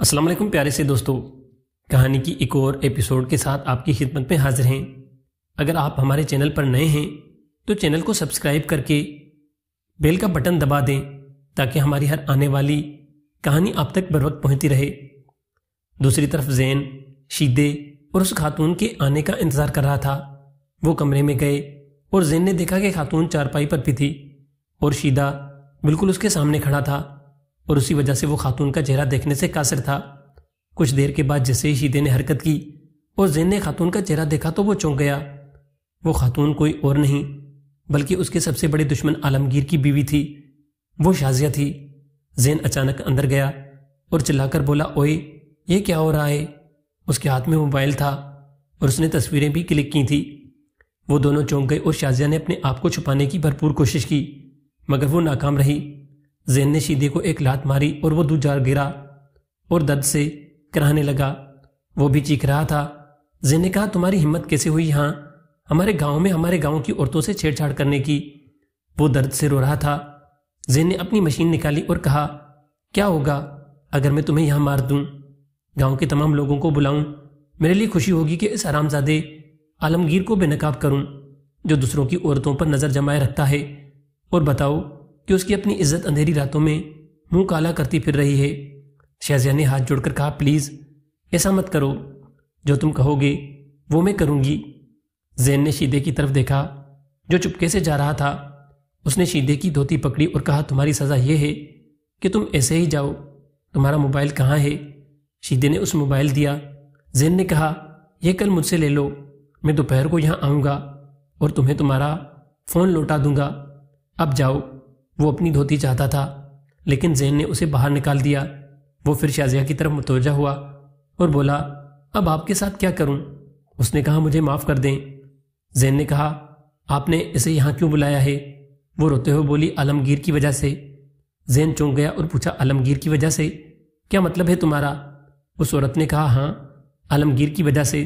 असलम प्यारे से दोस्तों कहानी की एक और एपिसोड के साथ आपकी खिदमत में हाजिर हैं अगर आप हमारे चैनल पर नए हैं तो चैनल को सब्सक्राइब करके बेल का बटन दबा दें ताकि हमारी हर आने वाली कहानी आप तक बर वक्त पहुँचती रहे दूसरी तरफ जैन शीदे और उस खातून के आने का इंतज़ार कर रहा था वो कमरे में गए और जैन ने देखा कि खातून चारपाई पर भी थी और शीदा बिल्कुल उसके सामने खड़ा था और उसी वजह से वो खातून का चेहरा देखने से कासिर था कुछ देर के बाद जैसे ही शीदे ने हरकत की और जैन ने खातून का चेहरा देखा तो वो चौंक गया वो खातून कोई और नहीं बल्कि उसके सबसे बड़े दुश्मन आलमगीर की बीवी थी वो शाजिया थी जैन अचानक अंदर गया और चिल्लाकर बोला ओए ये क्या हो रहा है उसके हाथ में मोबाइल था और उसने तस्वीरें भी क्लिक की थी वो दोनों चौंक गए और शाजिया ने अपने आप को छुपाने की भरपूर कोशिश की मगर वो नाकाम रही जैन ने शीदे को एक लात मारी और वो दूजार गिरा और दर्द से कराने लगा वो भी चीख रहा था जैन ने कहा तुम्हारी हिम्मत कैसे हुई यहाँ हमारे गांव में हमारे गांव की औरतों से छेड़छाड़ करने की वो दर्द से रो रहा था जैन ने अपनी मशीन निकाली और कहा क्या होगा अगर मैं तुम्हें यहाँ मार दूं गांव के तमाम लोगों को बुलाऊं मेरे लिए खुशी होगी कि इस आरामजादे आलमगीर को बेनकाब करूं जो दूसरों की औरतों पर नजर जमाए रखता है और बताओ कि उसकी अपनी इज्जत अंधेरी रातों में मुंह काला करती फिर रही है शहजिया ने हाथ जोड़कर कहा प्लीज़ ऐसा मत करो जो तुम कहोगे वो मैं करूँगी जैन ने शीदे की तरफ देखा जो चुपके से जा रहा था उसने शीदे की धोती पकड़ी और कहा तुम्हारी सज़ा यह है कि तुम ऐसे ही जाओ तुम्हारा मोबाइल कहाँ है शीदे ने उस मोबाइल दिया जैन ने कहा यह कल मुझसे ले लो मैं दोपहर को यहां आऊँगा और तुम्हें तुम्हारा फ़ोन लौटा दूंगा अब जाओ वो अपनी धोती चाहता था लेकिन जैन ने उसे बाहर निकाल दिया वो फिर शाजिया की तरफ मुतवजा हुआ और बोला अब आपके साथ क्या करूं उसने कहा मुझे माफ़ कर दें जैन ने कहा आपने इसे यहां क्यों बुलाया है वो रोते हुए बोली आलमगीर की वजह से जैन चौंक गया और पूछा आलमगीर की वजह से क्या मतलब है तुम्हारा उस औरत ने कहा हाँ आलमगीर की वजह से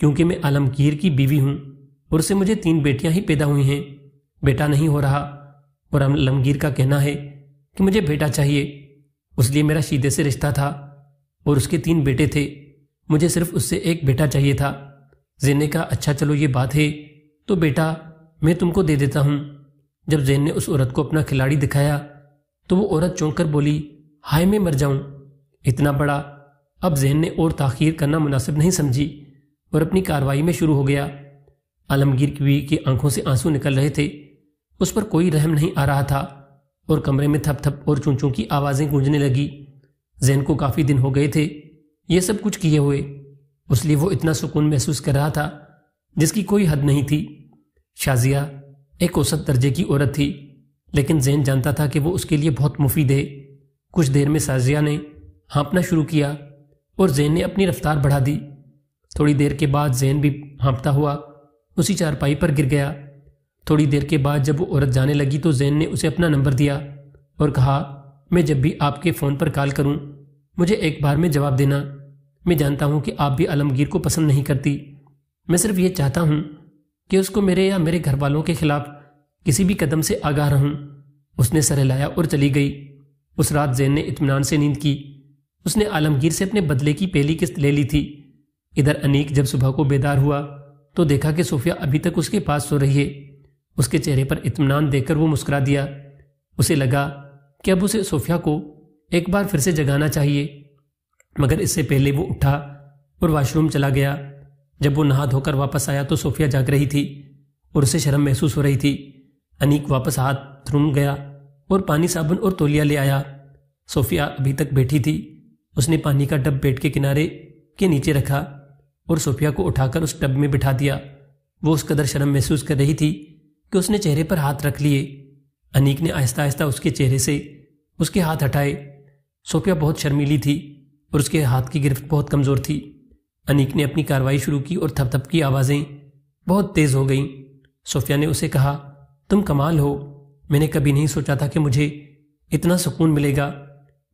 क्योंकि मैं आलमगीर की बीवी हूं और उसे मुझे तीन बेटियां ही पैदा हुई हैं बेटा नहीं हो रहा और लमगीर का कहना है कि मुझे बेटा चाहिए उस लिए मेरा शीदे से रिश्ता था और उसके तीन बेटे थे मुझे सिर्फ उससे एक बेटा चाहिए था जैन ने कहा अच्छा चलो ये बात है तो बेटा मैं तुमको दे देता हूँ जब जैन ने उस औरत को अपना खिलाड़ी दिखाया तो वो औरत चौंक कर बोली हाय मैं मर जाऊं इतना बड़ा अब जहन ने और ताखीर करना मुनासिब नहीं समझी और अपनी कार्रवाई में शुरू हो गया आलमगीर की आंखों से आंसू निकल रहे थे उस पर कोई रहम नहीं आ रहा था और कमरे में थप थप और चूंचों की आवाज़ें गूंजने लगी जैन को काफ़ी दिन हो गए थे ये सब कुछ किए हुए उसलिए वो इतना सुकून महसूस कर रहा था जिसकी कोई हद नहीं थी शाजिया एक औसत दर्जे की औरत थी लेकिन जैन जानता था कि वो उसके लिए बहुत मुफीद है कुछ देर में शाजिया ने हाँपना शुरू किया और जैन ने अपनी रफ्तार बढ़ा दी थोड़ी देर के बाद जैन भी हाँपता हुआ उसी चारपाई पर गिर गया थोड़ी देर के बाद जब वो औरत जाने लगी तो जैन ने उसे अपना नंबर दिया और कहा मैं जब भी आपके फ़ोन पर कॉल करूं मुझे एक बार में जवाब देना मैं जानता हूं कि आप भी आलमगीर को पसंद नहीं करती मैं सिर्फ ये चाहता हूं कि उसको मेरे या मेरे घर वालों के खिलाफ किसी भी कदम से आगाह रहूं उसने सर हिलाया और चली गई उस रात जैन ने इतमान से नींद की उसने आलमगीर से अपने बदले की पहली किस्त ले ली थी इधर अनीक जब सुबह को बेदार हुआ तो देखा कि सोफिया अभी तक उसके पास सो रही है उसके चेहरे पर इतमान देकर वो मुस्कुरा दिया उसे लगा कि अब उसे सोफिया को एक बार फिर से जगाना चाहिए मगर इससे पहले वो उठा और वॉशरूम चला गया जब वो नहा धोकर वापस आया तो सोफिया जाग रही थी और उसे शर्म महसूस हो रही थी अनीक वापस हाथ रूम गया और पानी साबुन और तोलिया ले आया सोफिया अभी तक बैठी थी उसने पानी का डब बेड के किनारे के नीचे रखा और सोफिया को उठाकर उस डब में बिठा दिया वो उस कदर शर्म महसूस कर रही थी कि उसने चेहरे पर हाथ रख लिए अनीक ने आहिस्ता आहिस्ता उसके चेहरे से उसके हाथ हटाए सोफिया बहुत शर्मीली थी और उसके हाथ की गिरफ्त बहुत कमज़ोर थी अनीक ने अपनी कार्रवाई शुरू की और थपथप की आवाज़ें बहुत तेज़ हो गईं सोफिया ने उसे कहा तुम कमाल हो मैंने कभी नहीं सोचा था कि मुझे इतना सुकून मिलेगा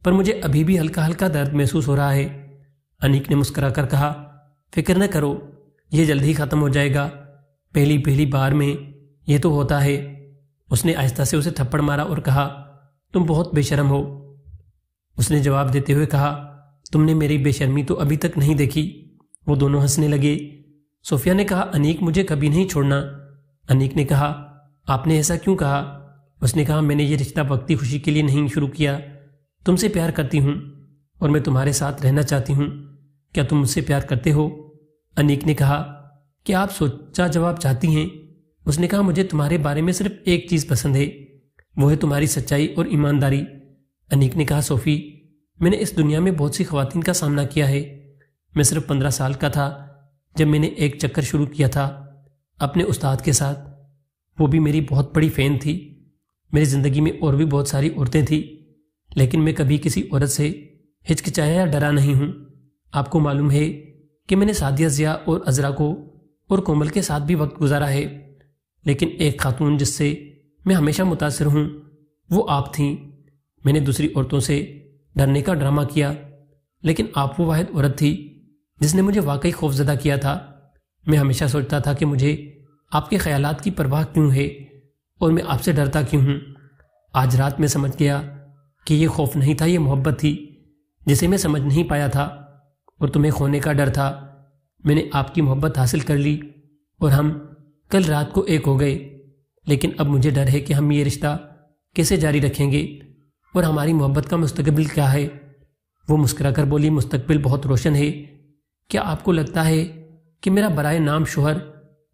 पर मुझे अभी भी हल्का हल्का दर्द महसूस हो रहा है अनीक ने मुस्करा कर कहा फिक्र न करो यह जल्दी ख़त्म हो जाएगा पहली पहली बार में यह तो होता है उसने आहिस्ता से उसे थप्पड़ मारा और कहा तुम बहुत बेशरम हो उसने जवाब देते हुए कहा तुमने मेरी बेशर्मी तो अभी तक नहीं देखी वो दोनों हंसने लगे सोफिया ने कहा अनीक मुझे कभी नहीं छोड़ना अनीक ने कहा आपने ऐसा क्यों कहा उसने कहा मैंने ये रिश्ता वक्ती खुशी के लिए नहीं शुरू किया तुमसे प्यार करती हूँ और मैं तुम्हारे साथ रहना चाहती हूँ क्या तुम मुझसे प्यार करते हो अनीक ने कहा क्या आप सोचा जवाब चाहती हैं उसने कहा मुझे तुम्हारे बारे में सिर्फ एक चीज पसंद है वो है तुम्हारी सच्चाई और ईमानदारी अनीक ने कहा सोफी मैंने इस दुनिया में बहुत सी खुवान का सामना किया है मैं सिर्फ पंद्रह साल का था जब मैंने एक चक्कर शुरू किया था अपने उस्ताद के साथ वो भी मेरी बहुत बड़ी फ़ैन थी मेरी ज़िंदगी में और भी बहुत सारी औरतें थीं लेकिन मैं कभी किसी औरत से हिचकिचाया या डरा नहीं हूँ आपको मालूम है कि मैंने सादिया ज़िया और अजरा को और कोमल के साथ भी वक्त गुजारा है लेकिन एक खातून जिससे मैं हमेशा मुतासर हूँ वो आप थी मैंने दूसरी औरतों से डरने का ड्रामा किया लेकिन आप वो वाहिद औरत थी जिसने मुझे वाकई खौफजदा किया था मैं हमेशा सोचता था कि मुझे आपके ख्याल की परवाह क्यों है और मैं आपसे डरता क्यों हूँ आज रात मैं समझ गया कि यह खौफ नहीं था यह मोहब्बत थी जिसे मैं समझ नहीं पाया था और तुम्हें खोने का डर था मैंने आपकी मोहब्बत हासिल कर ली और हम कल रात को एक हो गए लेकिन अब मुझे डर है कि हम ये रिश्ता कैसे जारी रखेंगे और हमारी मोहब्बत का मुस्तकबिल क्या है वो मुस्कराकर बोली मुस्तबिल बहुत रोशन है क्या आपको लगता है कि मेरा बरए नाम शोहर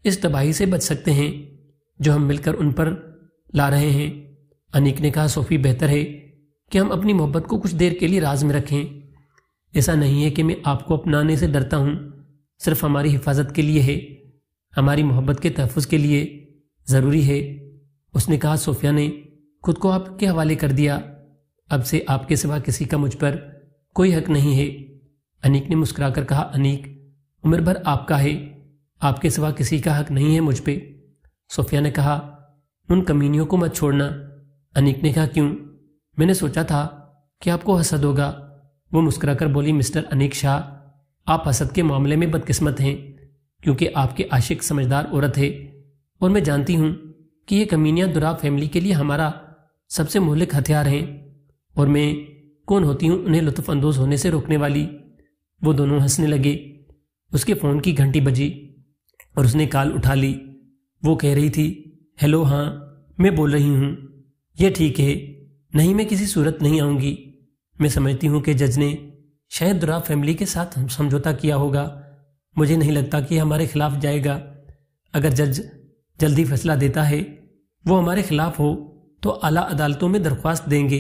इस तबाही से बच सकते हैं जो हम मिलकर उन पर ला रहे हैं अनिक ने कहा सोफी बेहतर है कि हम अपनी मोहब्बत को कुछ देर के लिए राज में रखें ऐसा नहीं है कि मैं आपको अपनाने से डरता हूँ सिर्फ हमारी हिफाजत के लिए है हमारी मोहब्बत के तहफ़ के लिए ज़रूरी है उसने कहा सोफिया ने खुद को आपके हवाले कर दिया अब से आपके सिवा किसी का मुझ पर कोई हक नहीं है अनीक ने मुस्कुराकर कहा अनीक उम्र भर आपका है आपके सिवा किसी का हक नहीं है मुझ पर सोफिया ने कहा उन कमीनियों को मत छोड़ना अनीक ने कहा क्यों मैंने सोचा था कि आपको हसद होगा वो मुस्कुराकर बोली मिस्टर अनीक शाह आप हसद के मामले में बदकिस्मत हैं क्योंकि आपके आशिक समझदार औरत है और मैं जानती हूं कि ये कमीनियां दुराब फैमिली के लिए हमारा सबसे मौलिक हथियार हैं और मैं कौन होती हूं उन्हें लुत्फानंदोज होने से रोकने वाली वो दोनों हंसने लगे उसके फ़ोन की घंटी बजी और उसने काल उठा ली वो कह रही थी हेलो हाँ मैं बोल रही हूँ ये ठीक है नहीं मैं किसी सूरत नहीं आऊँगी मैं समझती हूँ कि जज ने शायद दुराब फैमिली के साथ समझौता किया होगा मुझे नहीं लगता कि हमारे खिलाफ जाएगा अगर जज जल्दी फैसला देता है वो हमारे खिलाफ हो तो आला अदालतों में दरख्वास्त देंगे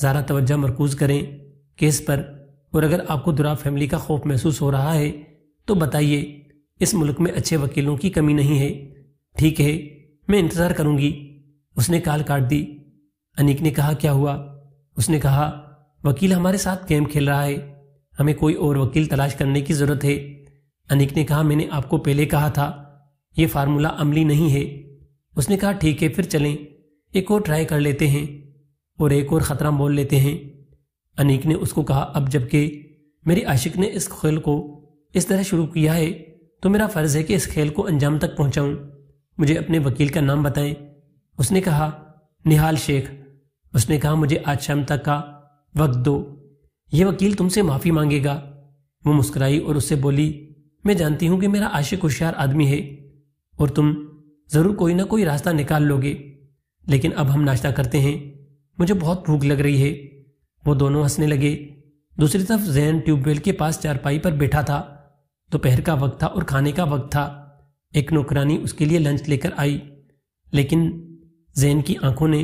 ज़रा तवज्जो मरकूज करें केस पर और अगर आपको दुरा फैमिली का खौफ महसूस हो रहा है तो बताइए इस मुल्क में अच्छे वकीलों की कमी नहीं है ठीक है मैं इंतज़ार करूंगी उसने काल काट दी अनिक ने कहा क्या हुआ उसने कहा वकील हमारे साथ गेम खेल रहा है हमें कोई और वकील तलाश करने की ज़रूरत है अनिक ने कहा मैंने आपको पहले कहा था ये फार्मूला अमली नहीं है उसने कहा ठीक है फिर चलें एक और ट्राई कर लेते हैं और एक और ख़तरा मोल लेते हैं अनिक ने उसको कहा अब जबकि मेरी आशिक ने इस खेल को इस तरह शुरू किया है तो मेरा फ़र्ज़ है कि इस खेल को अंजाम तक पहुंचाऊं। मुझे अपने वकील का नाम बताएं उसने कहा निहाल शेख उसने कहा मुझे आज शाम तक का वक्त दो ये वकील तुमसे माफ़ी मांगेगा वो मुस्कुराई और उससे बोली मैं जानती हूं कि मेरा आशिक होशियार आदमी है और तुम जरूर कोई ना कोई रास्ता निकाल लोगे लेकिन अब हम नाश्ता करते हैं मुझे बहुत भूख लग रही है वो दोनों हंसने लगे दूसरी तरफ जैन ट्यूबवेल के पास चारपाई पर बैठा था दोपहर का वक्त था और खाने का वक्त था एक नौकरानी उसके लिए लंच लेकर आई लेकिन जैन की आंखों ने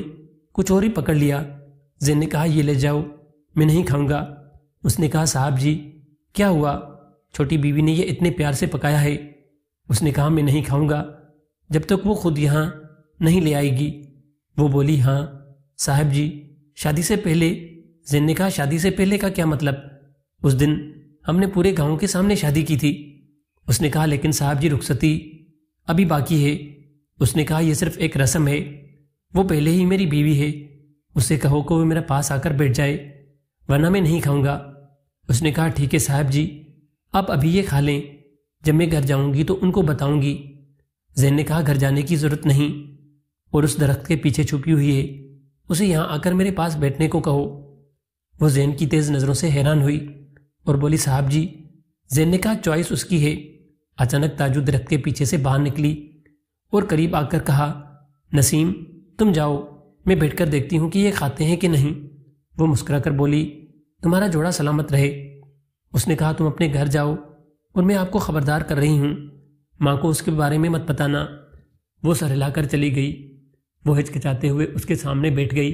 कुछ और ही पकड़ लिया जैन ने कहा ये ले जाओ मैं नहीं खाऊंगा उसने कहा साहब जी क्या हुआ छोटी बीवी ने यह इतने प्यार से पकाया है उसने कहा मैं नहीं खाऊंगा जब तक वो खुद यहाँ नहीं ले आएगी वो बोली हाँ साहब जी शादी से पहले जिन ने कहा शादी से पहले का क्या मतलब उस दिन हमने पूरे गांव के सामने शादी की थी उसने कहा लेकिन साहब जी रुखसती अभी बाकी है उसने कहा यह सिर्फ एक रस्म है वो पहले ही मेरी बीवी है उसे कहो को वो मेरे पास आकर बैठ जाए वरना मैं नहीं खाऊंगा उसने कहा ठीक है साहब जी आप अभी ये खा लें जब मैं घर जाऊंगी तो उनको बताऊंगी जैन ने कहा घर जाने की जरूरत नहीं और उस दरख्त के पीछे छुपी हुई है उसे यहां आकर मेरे पास बैठने को कहो वो जैन की तेज नज़रों से हैरान हुई और बोली साहब जी जैन ने कहा चॉइस उसकी है अचानक ताजू दरख्त के पीछे से बाहर निकली और करीब आकर कहा नसीम तुम जाओ मैं बैठकर देखती हूं कि ये खाते हैं कि नहीं वो मुस्कुराकर बोली तुम्हारा जोड़ा सलामत रहे उसने कहा तुम अपने घर जाओ और मैं आपको खबरदार कर रही हूं माँ को उसके बारे में मत बताना वो सर हिलाकर चली गई वो हिचकिचाते हुए उसके सामने बैठ गई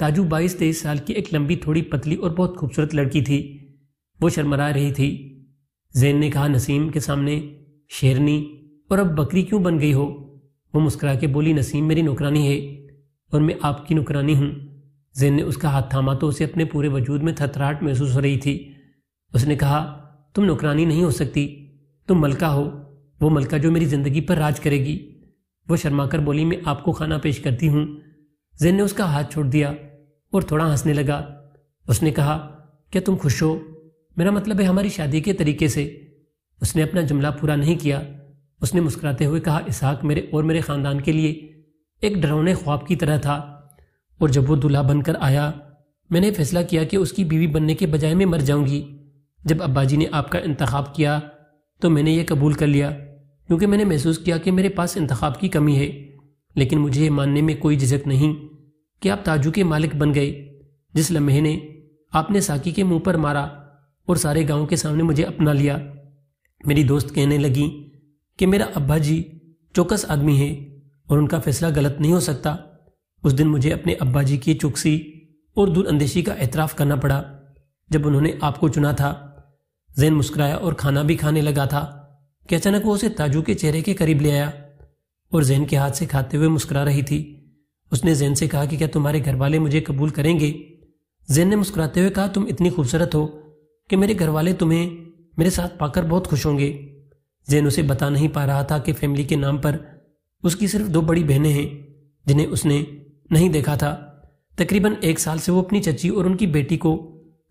ताजू बाईस तेईस साल की एक लंबी थोड़ी पतली और बहुत खूबसूरत लड़की थी वो शर्मरा रही थी जैन ने कहा नसीम के सामने शेरनी और अब बकरी क्यों बन गई हो वो मुस्कुरा के बोली नसीम मेरी नौकरानी है और मैं आपकी नौकरानी हूँ जैन ने उसका हाथ थामा तो उसे अपने पूरे वजूद में थथराहट महसूस हो रही थी उसने कहा तुम नौकरानी नहीं हो सकती तुम मलका हो वो मलका जो मेरी ज़िंदगी पर राज करेगी वो शर्माकर बोली मैं आपको खाना पेश करती हूँ जैन ने उसका हाथ छोड़ दिया और थोड़ा हंसने लगा उसने कहा क्या तुम खुश हो मेरा मतलब है हमारी शादी के तरीके से उसने अपना जुमला पूरा नहीं किया उसने मुस्कुराते हुए कहा इसहाक मेरे और मेरे ख़ानदान के लिए एक डरौने ख्वाब की तरह था और जब वो दूल्हा बनकर आया मैंने फैसला किया कि उसकी बीवी बनने के बजाय मैं मर जाऊंगी जब अब्बा जी ने आपका इंतखब किया तो मैंने यह कबूल कर लिया क्योंकि मैंने महसूस किया कि मेरे पास इंतखब की कमी है लेकिन मुझे मानने में कोई झिझक नहीं कि आप ताजू के मालिक बन गए जिस लम्हे ने आपने साकी के मुंह पर मारा और सारे गांव के सामने मुझे अपना लिया मेरी दोस्त कहने लगी कि मेरा अब्बा जी चौकस आदमी है और उनका फैसला गलत नहीं हो सकता उस दिन मुझे अपने अब्बा जी की चुकसी और दूरअंदेशी का एतराफ़ करना पड़ा जब उन्होंने आपको चुना था जैन मुस्कुराया और खाना भी खाने लगा था कि अचानक वो उसे ताजू के चेहरे के करीब ले आया और जैन के हाथ से खाते हुए मुस्कुरा रही थी उसने जैन से कहा कि क्या तुम्हारे घर वाले मुझे कबूल करेंगे जैन ने मुस्कुराते हुए कहा तुम इतनी खूबसूरत हो कि मेरे घर वाले तुम्हें मेरे साथ पाकर बहुत खुश होंगे जैन उसे बता नहीं पा रहा था कि फैमिली के नाम पर उसकी सिर्फ दो बड़ी बहनें हैं जिन्हें उसने नहीं देखा था तकरीबन एक साल से वो अपनी चची और उनकी बेटी को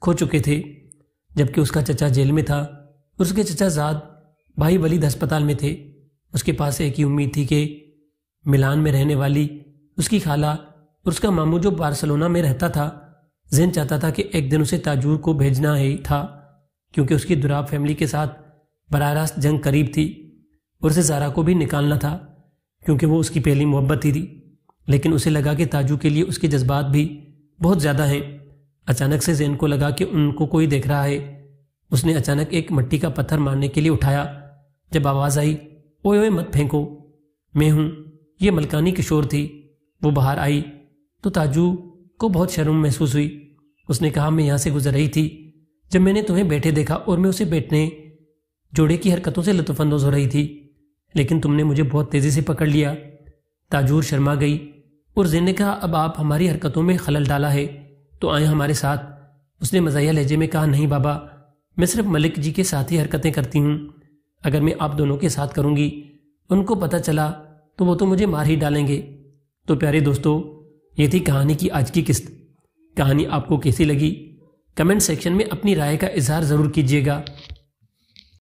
खो चुके थे जबकि उसका चचा जेल में था और उसके चचा जाद भाई वलीद अस्पताल में थे उसके पास एक ही उम्मीद थी कि मिलान में रहने वाली उसकी खाला और उसका मामू जो बार्सलोना में रहता था जैन चाहता था कि एक दिन उसे ताजूर को भेजना ही था क्योंकि उसकी दुराब फैमिली के साथ बराह रास्त जंग करीब थी और उसे जारा को भी निकालना था क्योंकि वो उसकी पहली मोहब्बत ही थी लेकिन उसे लगा कि ताजू के लिए उसके जज्बात भी बहुत ज़्यादा हैं अचानक से जैन को लगा कि उनको कोई देख रहा है उसने अचानक एक मट्टी का पत्थर मारने के लिए उठाया जब आवाज आई ओए ओए मत फेंको मैं हूं ये मलकानी किशोर थी वो बाहर आई तो ताजू को बहुत शर्म महसूस हुई उसने कहा मैं यहां से गुजर रही थी जब मैंने तुम्हें बैठे देखा और मैं उसे बैठने जोड़े की हरकतों से लुत्फानंदोज हो रही थी लेकिन तुमने मुझे बहुत तेजी से पकड़ लिया ताजूर शर्मा गई और जैन ने कहा अब आप हमारी हरकतों में खलल डाला है तो आए हमारे साथ उसने मजाया लहजे में कहा नहीं बाबा मैं सिर्फ मलिक जी के साथ ही हरकतें करती हूँ अगर मैं आप दोनों के साथ करूँगी उनको पता चला तो वो तो मुझे मार ही डालेंगे तो प्यारे दोस्तों ये थी कहानी की आज की किस्त कहानी आपको कैसी लगी कमेंट सेक्शन में अपनी राय का इजहार ज़रूर कीजिएगा